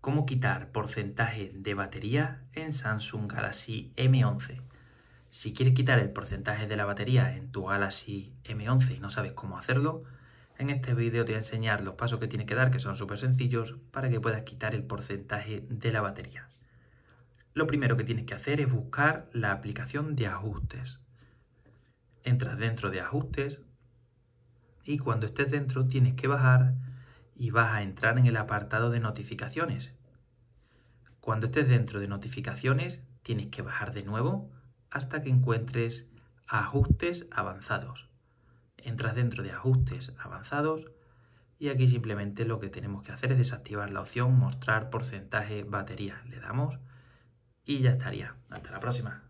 cómo quitar porcentaje de batería en Samsung Galaxy M11. Si quieres quitar el porcentaje de la batería en tu Galaxy M11 y no sabes cómo hacerlo, en este vídeo te voy a enseñar los pasos que tienes que dar, que son súper sencillos, para que puedas quitar el porcentaje de la batería. Lo primero que tienes que hacer es buscar la aplicación de ajustes. Entras dentro de ajustes y cuando estés dentro tienes que bajar y vas a entrar en el apartado de notificaciones. Cuando estés dentro de notificaciones, tienes que bajar de nuevo hasta que encuentres ajustes avanzados. Entras dentro de ajustes avanzados y aquí simplemente lo que tenemos que hacer es desactivar la opción mostrar porcentaje batería. Le damos y ya estaría. Hasta la próxima.